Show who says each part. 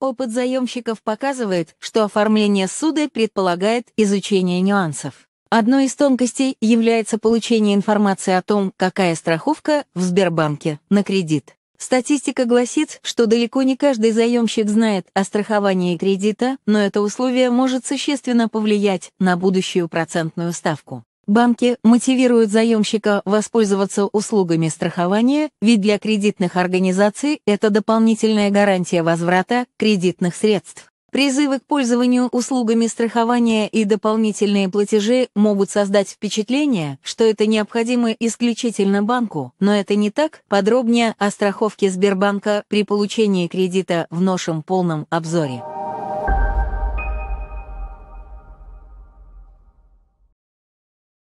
Speaker 1: Опыт заемщиков показывает, что оформление суда предполагает изучение нюансов. Одной из тонкостей является получение информации о том, какая страховка в Сбербанке на кредит. Статистика гласит, что далеко не каждый заемщик знает о страховании кредита, но это условие может существенно повлиять на будущую процентную ставку. Банки мотивируют заемщика воспользоваться услугами страхования, ведь для кредитных организаций это дополнительная гарантия возврата кредитных средств. Призывы к пользованию услугами страхования и дополнительные платежи могут создать впечатление, что это необходимо исключительно банку, но это не так. Подробнее о страховке Сбербанка при получении кредита в нашем полном обзоре.